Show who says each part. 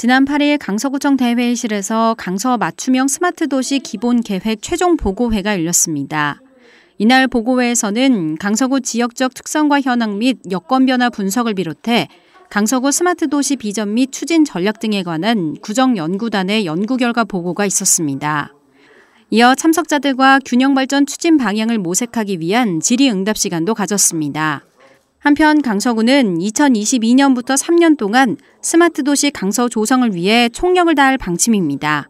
Speaker 1: 지난 8일 강서구청 대회의실에서 강서 맞춤형 스마트 도시 기본 계획 최종 보고회가 열렸습니다. 이날 보고회에서는 강서구 지역적 특성과 현황 및 여건 변화 분석을 비롯해 강서구 스마트 도시 비전 및 추진 전략 등에 관한 구정연구단의 연구 결과 보고가 있었습니다. 이어 참석자들과 균형 발전 추진 방향을 모색하기 위한 질의응답 시간도 가졌습니다. 한편 강서구는 2022년부터 3년 동안 스마트 도시 강서 조성을 위해 총력을 다할 방침입니다.